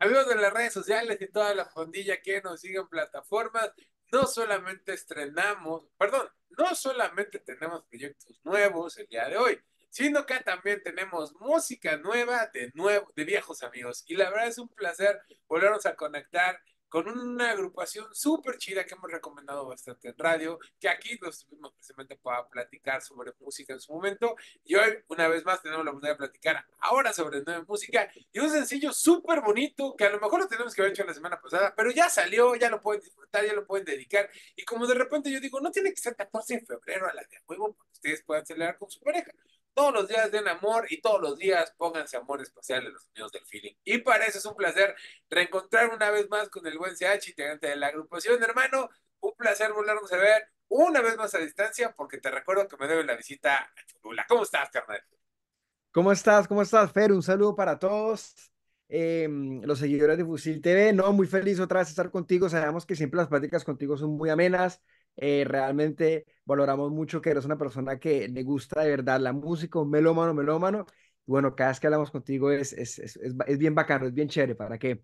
Amigos de las redes sociales y toda la fondilla que nos siguen en plataformas, no solamente estrenamos, perdón, no solamente tenemos proyectos nuevos el día de hoy, sino que también tenemos música nueva de, nuevo, de viejos amigos. Y la verdad es un placer volvernos a conectar con una agrupación súper chida que hemos recomendado bastante en radio, que aquí nos tuvimos precisamente para platicar sobre música en su momento. Y hoy, una vez más, tenemos la oportunidad de platicar ahora sobre nueva música y un sencillo súper bonito que a lo mejor lo tenemos que haber hecho la semana pasada, pero ya salió, ya lo pueden disfrutar, ya lo pueden dedicar. Y como de repente yo digo, no tiene que ser 14 de febrero a la de juego ustedes puedan celebrar con su pareja. Todos los días den amor y todos los días pónganse amor espacial en los amigos del feeling. Y para eso es un placer reencontrar una vez más con el buen CH, integrante de la agrupación, hermano. Un placer volvernos a ver una vez más a distancia porque te recuerdo que me debe la visita a Chulula. ¿Cómo estás, carnal? ¿Cómo estás? ¿Cómo estás, Fer? Un saludo para todos. Em, los seguidores de Fusil TV, no, muy feliz otra vez estar contigo. Sabemos que siempre las pláticas contigo son muy amenas. Eh, realmente valoramos mucho que eres una persona que le gusta de verdad la música, melómano, melómano. bueno, cada vez que hablamos contigo es, es, es, es, bien bacano, es bien chévere. ¿Para qué?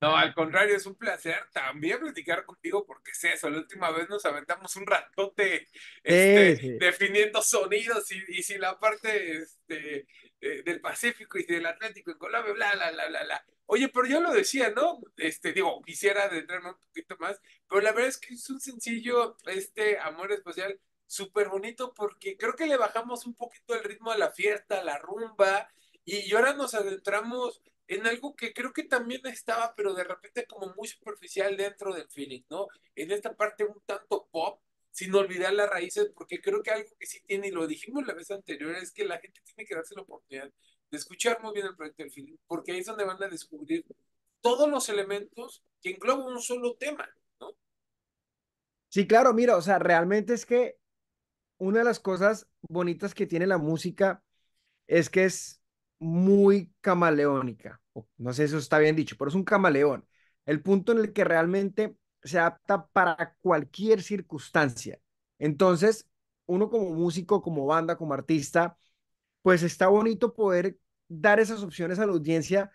No, al contrario, es un placer también platicar contigo porque es eso. La última vez nos aventamos un ratote este, definiendo sonidos y, si la parte este, eh, del Pacífico y del Atlántico en Colombia, bla, bla, bla, bla, Oye, pero yo lo decía, ¿no? Este, digo, quisiera adentrarme un poquito más, pero la verdad es que es un sencillo, este amor especial, súper bonito porque creo que le bajamos un poquito el ritmo a la fiesta, a la rumba, y ahora nos adentramos en algo que creo que también estaba, pero de repente como muy superficial dentro del feeling, ¿no? En esta parte un tanto pop, sin olvidar las raíces, porque creo que algo que sí tiene, y lo dijimos la vez anterior, es que la gente tiene que darse la oportunidad de escuchar muy bien el proyecto del feeling, porque ahí es donde van a descubrir todos los elementos que engloban un solo tema, ¿no? Sí, claro, mira, o sea, realmente es que una de las cosas bonitas que tiene la música es que es muy camaleónica. No sé si eso está bien dicho, pero es un camaleón. El punto en el que realmente se adapta para cualquier circunstancia. Entonces, uno como músico, como banda, como artista, pues está bonito poder dar esas opciones a la audiencia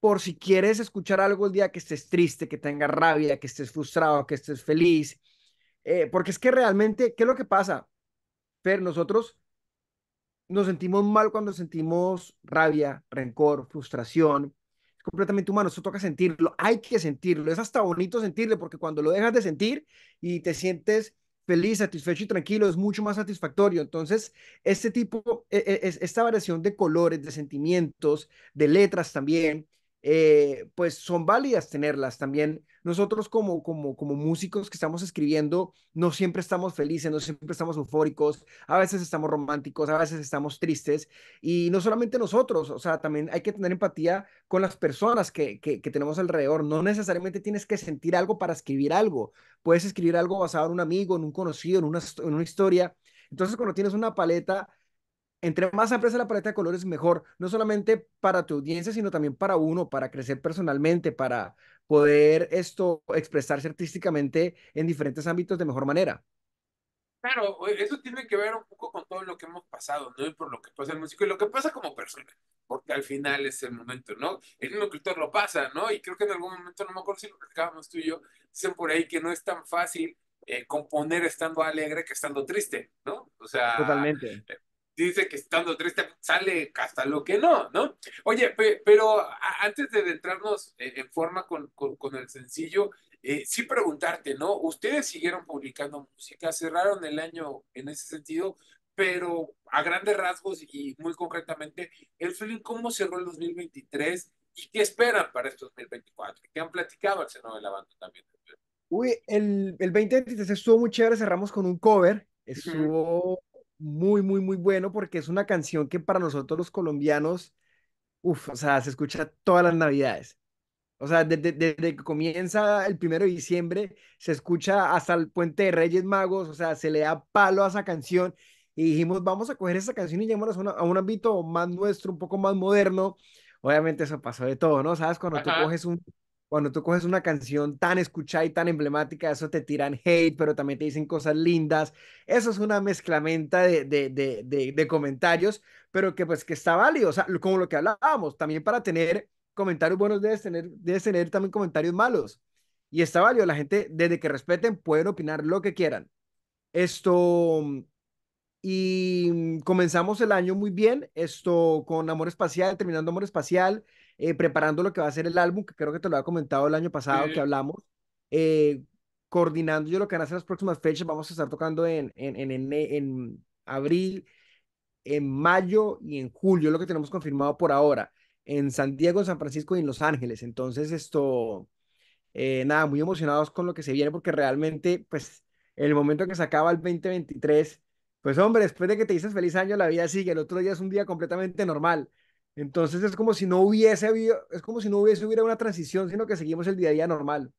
por si quieres escuchar algo el día que estés triste, que tengas rabia, que estés frustrado, que estés feliz. Eh, porque es que realmente, ¿qué es lo que pasa? Pero nosotros nos sentimos mal cuando sentimos rabia, rencor, frustración. Es completamente humano, eso toca sentirlo, hay que sentirlo, es hasta bonito sentirlo porque cuando lo dejas de sentir y te sientes feliz, satisfecho y tranquilo, es mucho más satisfactorio. Entonces, este tipo, e, e, esta variación de colores, de sentimientos, de letras también, eh, pues son válidas tenerlas también. Nosotros como, como, como músicos que estamos escribiendo, no siempre estamos felices, no siempre estamos eufóricos, a veces estamos románticos, a veces estamos tristes, y no solamente nosotros, o sea, también hay que tener empatía con las personas que, tenemos alrededor. No necesariamente tienes que sentir algo para escribir algo, puedes escribir algo basado en un amigo, en un conocido, en una, en una historia. Entonces, cuando tienes una paleta entre más amplia la paleta de colores, mejor, no solamente para tu audiencia, sino también para uno, para crecer personalmente, para poder esto expresarse artísticamente en diferentes ámbitos de mejor manera. Claro, eso tiene que ver un poco con todo lo que hemos pasado, ¿no? Y por lo que pasa el músico y lo que pasa como persona, porque al final es el momento, ¿no? El mismo escritor lo pasa, ¿no? Y creo que en algún momento, no me acuerdo si lo platicábamos tú y yo, dicen por ahí que no es tan fácil eh, componer estando alegre que estando triste, ¿no? O sea, Totalmente. Eh, dice que estando triste sale hasta lo que no, ¿no? Oye, pero antes de adentrarnos e, en forma con, con, el sencillo, eh, sí preguntarte, ¿no? Ustedes siguieron publicando música, cerraron el año en ese sentido, pero a grandes rasgos y muy concretamente, el feeling, ¿cómo cerró el 2023 y qué esperan para este 2024? ¿Qué han platicado al seno de la también? Uy, el, el 2023 estuvo muy chévere, cerramos con un cover, estuvo muy, muy, muy bueno porque es una canción que para nosotros los colombianos, uff, o sea, se escucha todas las navidades. O sea, desde, que comienza el primero de diciembre, se escucha hasta el puente de Reyes Magos, o sea, se le da palo a esa canción. Y dijimos, vamos a coger esa canción y llevarla a, un ámbito más nuestro, un poco más moderno. Obviamente eso pasó de todo, ¿no? Sabes, cuando tú coges un, cuando tú coges una canción tan escuchada y tan emblemática, eso te tiran hate, pero también te dicen cosas lindas. Eso es una mezclamenta de, de, de, de, de comentarios, pero que pues que está válido, o sea, como lo que hablábamos, también para tener comentarios buenos debes tener, debes tener también comentarios malos. Y está válido, la gente desde que respeten pueden opinar lo que quieran. Esto, y mm, comenzamos el año muy bien, esto con Amor Espacial, terminando Amor Espacial, eh, preparando lo que va a ser el álbum, que creo que te lo había comentado el año pasado que hablamos, eh, coordinando yo lo que van a ser las próximas fechas, vamos a estar tocando en, en, en, en, abril, en mayo y en julio, lo que tenemos confirmado por ahora, en San Diego, en San Francisco y en Los Ángeles, entonces esto, eh, nada, muy emocionados con lo que se viene, porque realmente, pues, el momento que se acaba el 2023, pues hombre, después de que te dices feliz año, la vida sigue, el otro día es un día completamente normal. Entonces es como si no hubiese habido, es como si no hubiese hubiera una transición, sino que seguimos el día a día normal.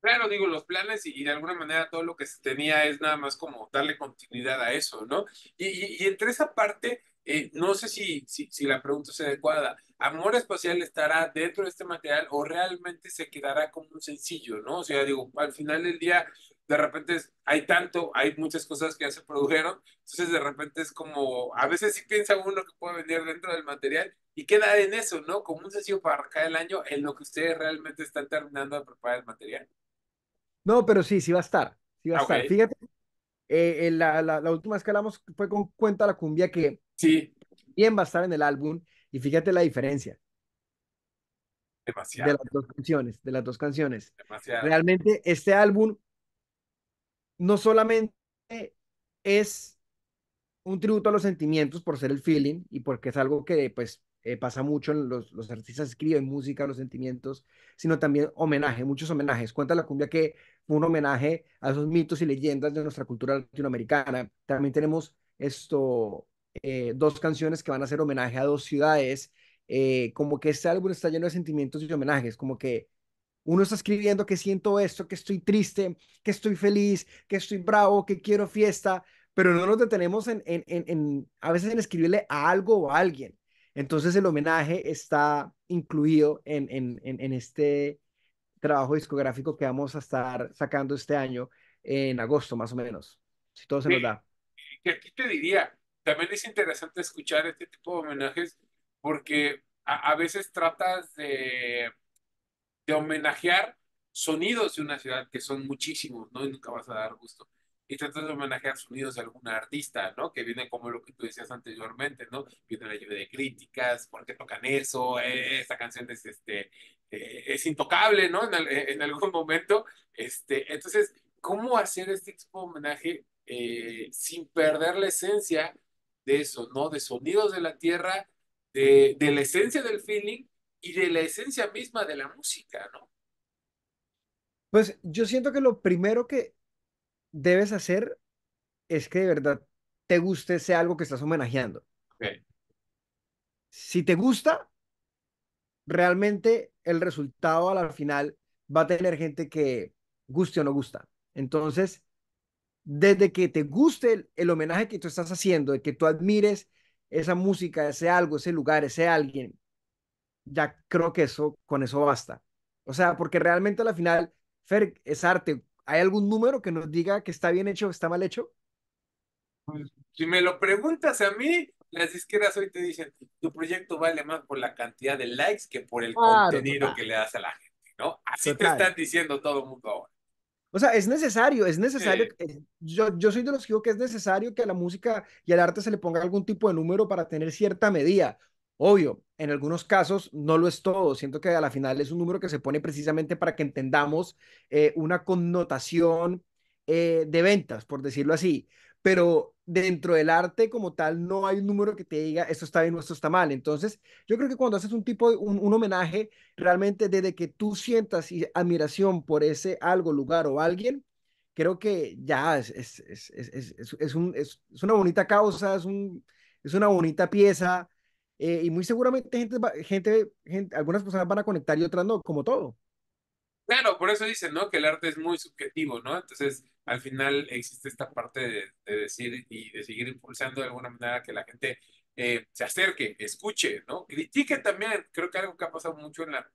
Claro, digo, los planes y, de alguna manera todo lo que se tenía es nada más como darle continuidad a eso, ¿no? Y, y, entre esa parte, eh, no sé si, si, si la pregunta es adecuada, ¿Amor Espacial estará dentro de este material o realmente se quedará como un sencillo, ¿no? O sea, digo, al final del día de repente hay tanto, hay muchas cosas que ya se produjeron, entonces de repente es como, a veces sí piensa uno que puede venir dentro del material y queda en eso, ¿no? Como un sencillo para cada año en lo que ustedes realmente están terminando de preparar el material. No, pero sí, sí va a estar, sí va a ah, estar. Fíjate, eh, eh, la, última escalamos fue con Cuenta la Cumbia que sí. bien va a estar en el álbum y fíjate la diferencia. Demasiado. De las dos canciones, de las dos canciones. Realmente este álbum no solamente es un tributo a los sentimientos por ser el feeling y porque es algo que pues eh, pasa mucho en los, los artistas escriben música, los sentimientos, sino también homenaje, muchos homenajes. Cuenta la cumbia que fue un homenaje a esos mitos y leyendas de nuestra cultura latinoamericana. También tenemos esto, eh, dos canciones que van a ser homenaje a dos ciudades. Eh, como que este álbum está lleno de sentimientos y homenajes, como que uno está escribiendo que siento esto, que estoy triste, que estoy feliz, que estoy bravo, que quiero fiesta, pero no nos detenemos en, en, en, a veces en escribirle a algo o a alguien. Entonces el homenaje está incluido en, en este trabajo discográfico que vamos a estar sacando este año en agosto más o menos, si todo se nos da. Y aquí te diría, también es interesante escuchar este tipo de homenajes porque a veces tratas de de homenajear sonidos de una ciudad que son muchísimos, ¿no? Y nunca vas a dar gusto. Y tratas de homenajear sonidos de alguna artista, ¿no? Que viene como lo que tú decías anteriormente, ¿no? Viene la lluvia de críticas, ¿por qué tocan eso? Eh, esta canción es, este, eh, es intocable, ¿no? Eh, en, algún momento. Este, entonces, ¿cómo hacer este tipo de homenaje sin perder la esencia de eso, ¿no? De sonidos de la tierra, de, de la esencia del feeling y de la esencia misma de la música, ¿no? Pues yo siento que lo primero que debes hacer es que de verdad te guste sea algo que estás homenajeando. Si te gusta, realmente el resultado al final va a tener gente que guste o no gusta. Entonces, desde que te guste el, el, homenaje que tú estás haciendo, de que tú admires esa música, ese algo, ese lugar, ese alguien, ya creo que eso, con eso basta. O sea, porque realmente a la final, Fer, es arte. ¿Hay algún número que nos diga que está bien hecho o está mal hecho? Pues, si me lo preguntas a mí, las disqueras hoy te dicen, tu proyecto vale más por la cantidad de likes que por el contenido que le das a la gente, ¿no? Así te están diciendo todo el mundo ahora. O sea, es necesario, es necesario. Eh, yo, yo soy de los que digo que es necesario que a la música y al arte se le ponga algún tipo de número para tener cierta medida. Obvio, en algunos casos no lo es todo. Siento que a la final es un número que se pone precisamente para que entendamos eh, una connotación eh, de ventas, por decirlo así. Pero dentro del arte como tal no hay un número que te diga esto está bien o esto está mal. Entonces, yo creo que cuando haces un tipo, un, homenaje, realmente desde que tú sientas admiración por ese algo, lugar o alguien, creo que ya es, es, es, una bonita causa, es, un, es una bonita pieza eh, y muy seguramente gente, gente, algunas personas van a conectar y otras no, como todo. Claro, por eso dicen, ¿no? Que el arte es muy subjetivo, ¿no? Entonces, al final existe esta parte de, decir y de seguir impulsando de alguna manera que la gente eh, se acerque, escuche, ¿no? Critique también. Creo que algo que ha pasado mucho en la,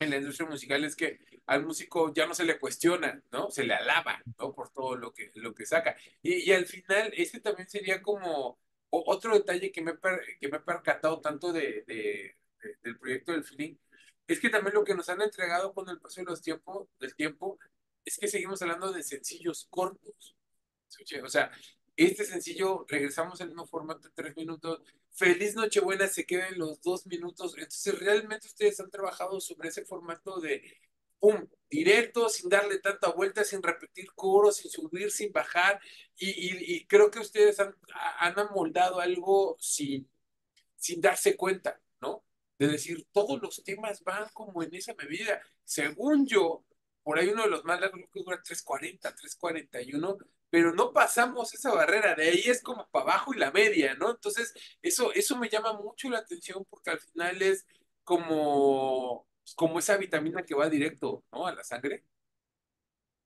en la industria musical es que al músico ya no se le cuestiona, ¿no? Se le alaba, ¿no? Por todo lo que, lo que saca. Y, al final, este también sería como otro detalle que me, que me he percatado tanto de, del proyecto del feeling es que también lo que nos han entregado con el paso de del tiempo es que seguimos hablando de sencillos cortos. O sea, este sencillo, regresamos en un formato, de tres minutos. Feliz Nochebuena se queda en los dos minutos. Entonces, realmente ustedes han trabajado sobre ese formato de pum, directo, sin darle tanta vuelta, sin repetir coros, sin subir, sin bajar. Y, creo que ustedes han, amoldado algo sin, sin darse cuenta, ¿no? De decir, todos los temas van como en esa medida. Según yo, por ahí uno de los más largos que dura 340, 341, pero no pasamos esa barrera, de ahí es como para abajo y la media, ¿no? Entonces, eso, eso me llama mucho la atención porque al final es como pues, como esa vitamina que va directo, ¿no? A la sangre.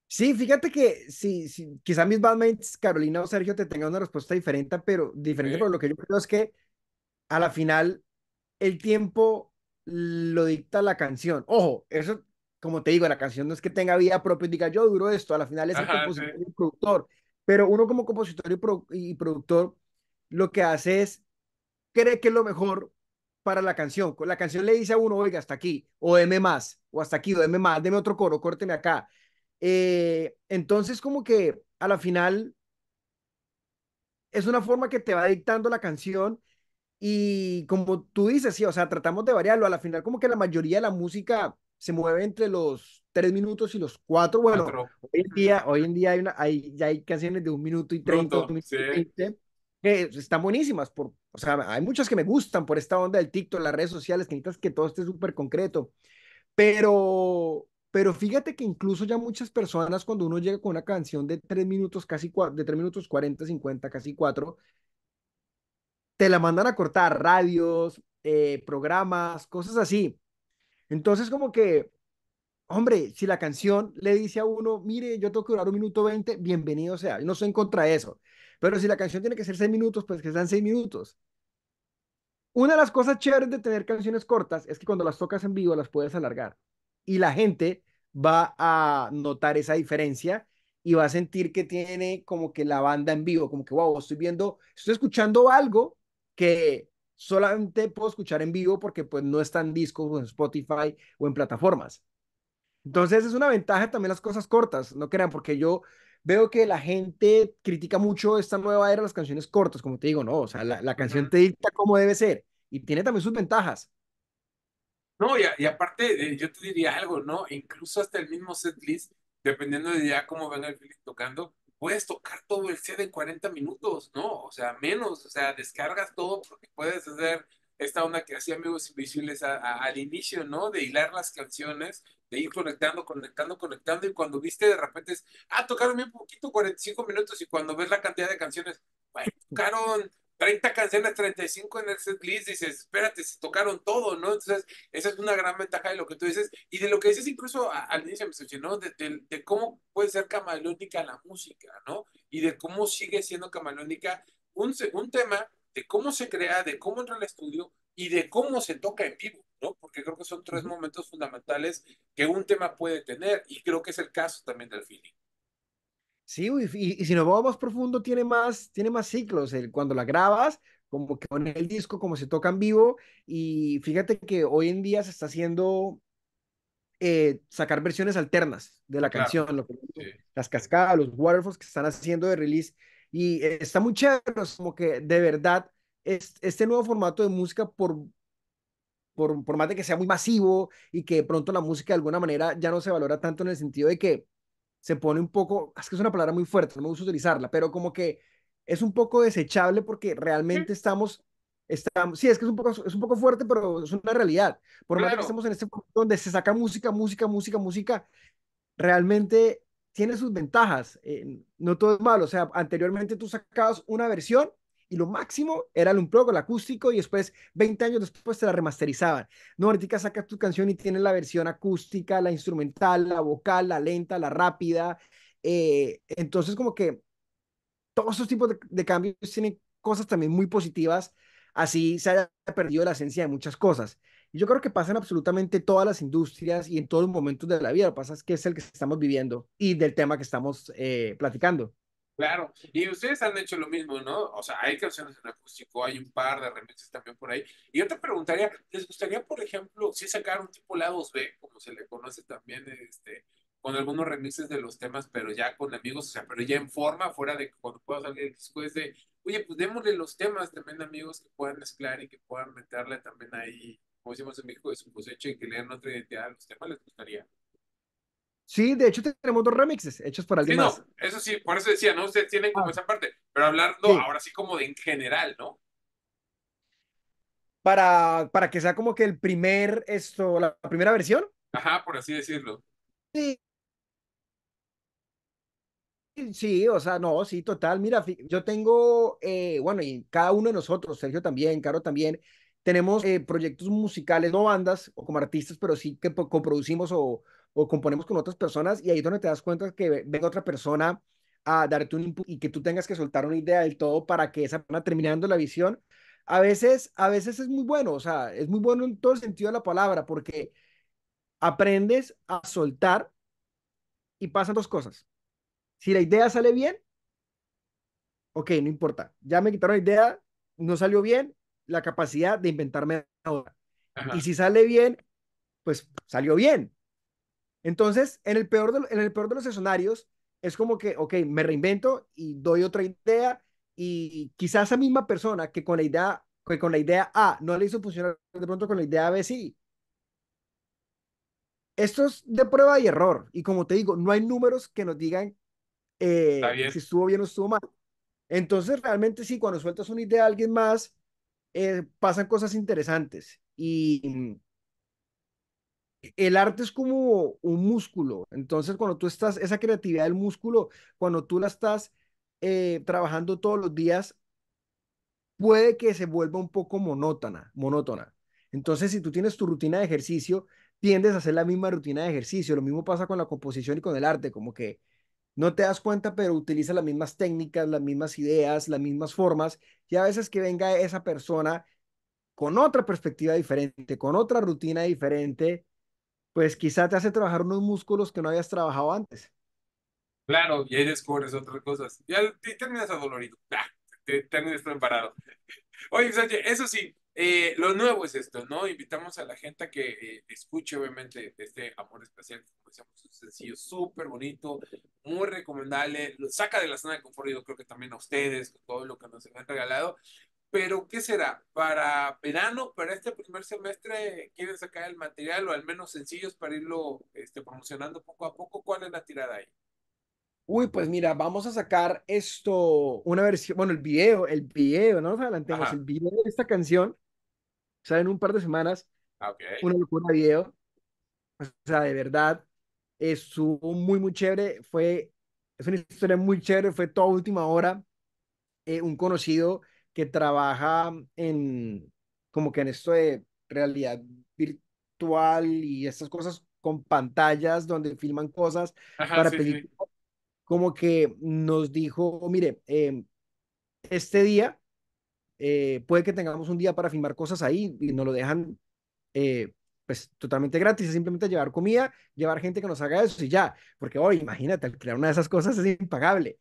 Sí, fíjate que sí, quizá mis bandmates, Carolina o Sergio, te tengan una respuesta diferente, pero diferente, por lo que yo creo es que a la final el tiempo lo dicta la canción. Ojo, eso, como te digo, la canción no es que tenga vida propia y diga yo duro esto, a la final es el compositor y productor. Pero uno como compositor y, productor lo que hace es cree que es lo mejor para la canción. La canción le dice a uno, oiga, hasta aquí, o deme más, o hasta aquí, o deme más, deme otro coro, córteme acá. Eh, entonces, como que a la final es una forma que te va dictando la canción y como tú dices, sí, o sea, tratamos de variarlo. A la final, como que la mayoría de la música se mueve entre los tres minutos y los cuatro. Bueno, hoy en día, hay, canciones de un minuto y treinta, que están buenísimas por, o sea, hay muchas que me gustan por esta onda del TikTok, las redes sociales, que necesitas que todo esté súper concreto. Pero, pero fíjate que incluso ya muchas personas, cuando uno llega con una canción de 3 minutos, casi de 3 minutos 40, 50, casi 4, te la mandan a cortar radios, eh, programas, cosas así. Entonces, como que, hombre, si la canción le dice a uno, mire, yo tengo que durar un minuto 20, bienvenido sea. Yo no soy en contra de eso. Pero si la canción tiene que ser seis minutos, pues que sean seis minutos. Una de las cosas chéveres de tener canciones cortas es que cuando las tocas en vivo las puedes alargar y la gente va a notar esa diferencia y va a sentir que tiene como que la banda en vivo, como que, wow, estoy viendo, estoy escuchando algo que solamente puedo escuchar en vivo porque pues no está en discos o en Spotify o en plataformas. Entonces es una ventaja también las cosas cortas, no crean, porque yo veo que la gente critica mucho esta nueva era, de las canciones cortas, como te digo, no, o sea, la, canción te dicta cómo debe ser y tiene también sus ventajas. No, y, y aparte, eh, yo te diría algo, ¿no? Incluso hasta el mismo set list dependiendo de ya cómo venga el tocando, puedes tocar todo el set en 40 minutos, ¿no? O sea, menos, o sea, descargas todo porque puedes hacer esta onda que hacía Amigos Invisibles al inicio, ¿no? De hilar las canciones, de ir conectando, conectando, conectando, y cuando viste de repente ah, tocaron bien poquito, 45 minutos, y cuando ves la cantidad de canciones, bueno, tocaron 30 canciones, 35 en el set list, dices, espérate, se tocaron todo, ¿no? Entonces, esa es una gran ventaja de lo que tú dices, y de lo que dices incluso al inicio, me de, de, cómo puede ser camaleónica la música, ¿no? Y de cómo sigue siendo camaleónica un, un tema de cómo se crea, de cómo entra el estudio y de cómo se toca en vivo, ¿no? Porque creo que son tres momentos fundamentales que un tema puede tener y creo que es el caso también del feeling. Sí, y, si nos vamos más profundo, tiene más, tiene más ciclos. El, cuando la grabas, como que con el disco, como se toca en vivo. Y fíjate que hoy en día se está haciendo eh, sacar versiones alternas de la canción, las cascadas, los waterfalls que están haciendo de release y eh, está muy chévere, como que de verdad es, este nuevo formato de música, por, por, por más de que sea muy masivo y que pronto la música de alguna manera ya no se valora tanto en el sentido de que se pone un poco, es que es una palabra muy fuerte, no me gusta utilizarla, pero como que es un poco desechable porque realmente estamos, estamos sí, es que es un, poco, es un poco fuerte, pero es una realidad. Por más que estemos en este punto donde se saca música, música, música, música, realmente tiene sus ventajas, eh, no todo es malo, o sea, anteriormente tú sacabas una versión y lo máximo era el unplug, el acústico, y después, 20 años después, te la remasterizaban. No, ahorita sacas tu canción y tienes la versión acústica, la instrumental, la vocal, la lenta, la rápida. Eh, entonces, como que todos esos tipos de, cambios tienen cosas también muy positivas, así se ha perdido la esencia de muchas cosas. Y yo creo que pasa en absolutamente todas las industrias y en todos los momentos de la vida. Lo que pasa es que es el que estamos viviendo y del tema que estamos eh, platicando. Claro, y ustedes han hecho lo mismo, ¿no? O sea, hay canciones en acústico, hay un par de remixes también por ahí. Y yo te preguntaría, ¿les gustaría, por ejemplo, si sacar un tipo lados B, como se le conoce también, este, con algunos remixes de los temas, pero ya con amigos, o sea, pero ya en forma, fuera de cuando pueda salir después de, oye, pues démosle los temas también, amigos, que puedan mezclar y que puedan meterle también ahí como decimos en México, es un cosecho y que le otra identidad a los temas, les gustaría. Sí, de hecho tenemos dos remixes hechos por alguien sí, No, eso sí, por eso decía, ¿no? Ustedes tienen como ah. esa parte, pero hablando ahora sí como de en general, ¿no? Para, para que sea como que el primer, esto, la primera versión. Ajá, por así decirlo. Sí. Sí, o sea, no, sí, total. Mira, yo tengo, eh, bueno, y cada uno de nosotros, Sergio también, Caro también, tenemos eh, proyectos musicales, no bandas o como artistas, pero sí que coproducimos o, componemos con otras personas y ahí es donde te das cuenta que venga otra persona a darte un input y que tú tengas que soltar una idea del todo para que esa persona terminando la visión, a veces, a veces es muy bueno, o sea, es muy bueno en todo el sentido de la palabra porque aprendes a soltar y pasan dos cosas. Si la idea sale bien, ok, no importa, ya me quitaron la idea, no salió bien, la capacidad de inventarme ahora. Y si sale bien, pues salió bien. Entonces, en el, peor de, en el peor de los escenarios, es como que, ok, me reinvento y doy otra idea y quizás esa misma persona que con la idea, con la idea A no le hizo funcionar, de pronto con la idea B sí. Esto es de prueba y error. Y como te digo, no hay números que nos digan eh, si estuvo bien o estuvo mal. Entonces, realmente sí, cuando sueltas una idea a alguien más, eh, pasan cosas interesantes y mm, el arte es como un músculo, entonces cuando tú estás, esa creatividad del músculo, cuando tú la estás eh, trabajando todos los días, puede que se vuelva un poco monótona, monótona. Entonces, si tú tienes tu rutina de ejercicio, tiendes a hacer la misma rutina de ejercicio. Lo mismo pasa con la composición y con el arte, como que no te das cuenta, pero utiliza las mismas técnicas, las mismas ideas, las mismas formas, y a veces que venga esa persona con otra perspectiva diferente, con otra rutina diferente, pues quizá te hace trabajar unos músculos que no habías trabajado antes. Claro, y ahí descubres otras cosas. Ya terminas adolorido, Ya te, terminas preparado. Oye, Sánchez, eso sí, eh, lo nuevo es esto, ¿no? Invitamos a la gente a que eh, escuche, obviamente, este Amor especial, como decíamos, un sencillo súper bonito, muy recomendable, lo saca de la zona de confort, yo creo que también a ustedes, con todo lo que nos han regalado. Pero, ¿qué será? ¿Para verano, para este primer semestre, quieren sacar el material o al menos sencillos para irlo este, promocionando poco a poco? ¿Cuál es la tirada ahí? Uy, pues mira, vamos a sacar esto, una versión, bueno, el video, el video, no nos adelantemos, el video de esta canción o sea, en un par de semanas, ah, okay. una locura video. O sea, de verdad, estuvo muy, muy chévere. Fue, es una historia muy chévere, fue toda última hora. Eh, un conocido que trabaja en, como que en esto de realidad virtual y estas cosas con pantallas donde filman cosas para pedir películas, como que nos dijo, mire, eh, este día eh, puede que tengamos un día para filmar cosas ahí y nos lo dejan eh, pues totalmente gratis, es simplemente llevar comida, llevar gente que nos haga eso y ya, porque hoy imagínate, crear una de esas cosas es impagable.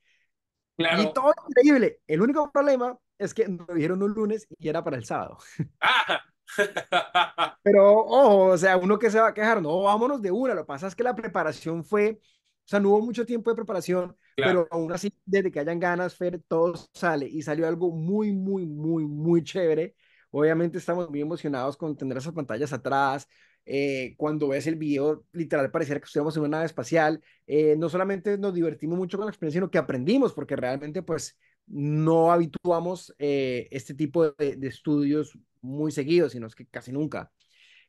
Y todo increíble. El único problema es que nos dijeron un lunes y era para el sábado. Ah. Pero ojo, o sea, uno que se va a quejar, no, vámonos de una, lo que pasa es que la preparación fue, o sea, no hubo mucho tiempo de preparación, pero aún así, desde que hayan ganas, Fer, todo sale y salió algo muy, muy, muy, muy chévere. Obviamente estamos muy emocionados con tener esas pantallas atrás. Eh, cuando ves el video, literal, pareciera que estuviéramos en una nave espacial. Eh, no solamente nos divertimos mucho con la experiencia, sino que aprendimos, porque realmente, pues, no habituamos eh, este tipo de, estudios muy seguidos, sino que casi nunca.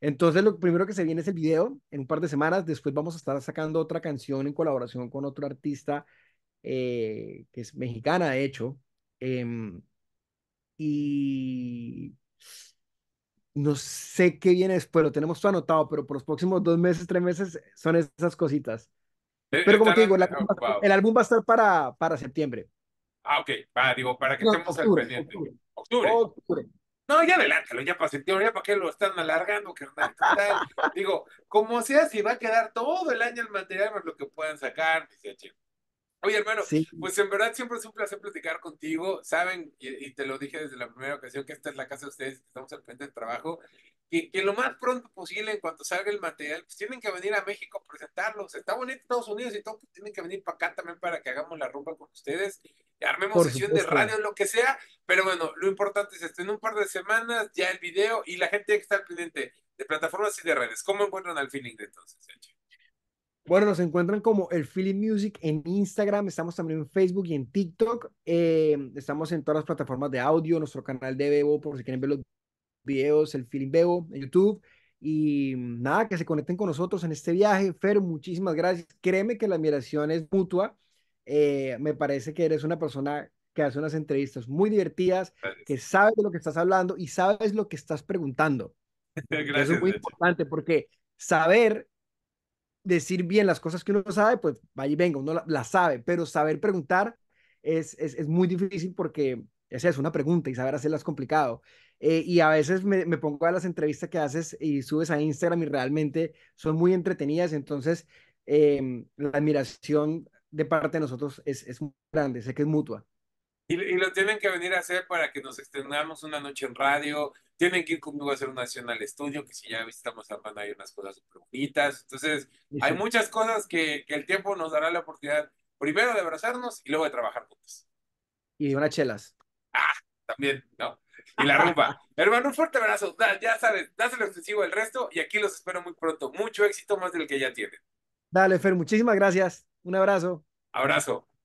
Entonces, lo primero que se viene es el video en un par de semanas. Después vamos a estar sacando otra canción en colaboración con otro artista eh, que es mexicana de hecho, em, y no sé qué viene después, lo tenemos todo anotado, pero por los próximos dos meses, tres meses son esas cositas. Eh, pero como te digo, el álbum, va a estar para, para septiembre. Ah, ok, para, digo, para que estemos al pendiente. Oh, octubre. No, ya adelántalo, ya para septiembre, ya para que lo están alargando, digo, como sea, si va a quedar todo el año el material, más lo que puedan sacar, dice Oye, hermano, pues en verdad siempre es un placer platicar contigo. Saben, y, te lo dije desde la primera ocasión, que esta es la casa de ustedes, estamos al frente del trabajo, que, que lo más pronto posible, en cuanto salga el material, pues tienen que venir a México a presentarlo. está bonito Estados Unidos y todo, pues, tienen que venir para acá también para que hagamos la rumba con ustedes. armemos sesión de radio, lo que sea. Pero bueno, lo importante es esto. En un par de semanas ya el video y la gente tiene que estar pendiente de plataformas y de redes. ¿Cómo encuentran al feeling de entonces, Sergio? Bueno, nos encuentran como el Feeling Music en Instagram, estamos también en Facebook y en TikTok, em, estamos en todas las plataformas de audio, nuestro canal de Bebo, por si quieren ver los videos, el Feeling Bebo en YouTube. Y nada, que se conecten con nosotros en este viaje. Fer, muchísimas gracias. Créeme que la admiración es mutua. Eh, me parece que eres una persona que hace unas entrevistas muy divertidas, que sabes de lo que estás hablando y sabes lo que estás preguntando. Gracias, Eso es muy importante porque saber decir bien las cosas que uno sabe, pues vaya y venga, uno las la sabe, pero saber preguntar es, es, es muy difícil porque esa es una pregunta y saber hacerla es complicado. Eh, y a veces me, me, pongo a las entrevistas que haces y subes a Instagram y realmente son muy entretenidas, entonces em, la admiración de parte de nosotros es, es muy grande, sé que es mutua. Y, y, lo tienen que venir a hacer para que nos extendamos una noche en radio, tienen que ir conmigo a hacer una nacional al estudio, que si ya visitamos armando hay unas cosas súper bonitas. Entonces, hay muchas cosas que, el tiempo nos dará la oportunidad, primero de abrazarnos y luego de trabajar juntos. Y unas chelas. Ah, también, no. Y la rumba. Hermano, un fuerte abrazo. ya sabes, dáselo excesivo el resto y aquí los espero muy pronto. Mucho éxito más del que ya tienen. Dale, Fer, muchísimas gracias. Un abrazo. Abrazo.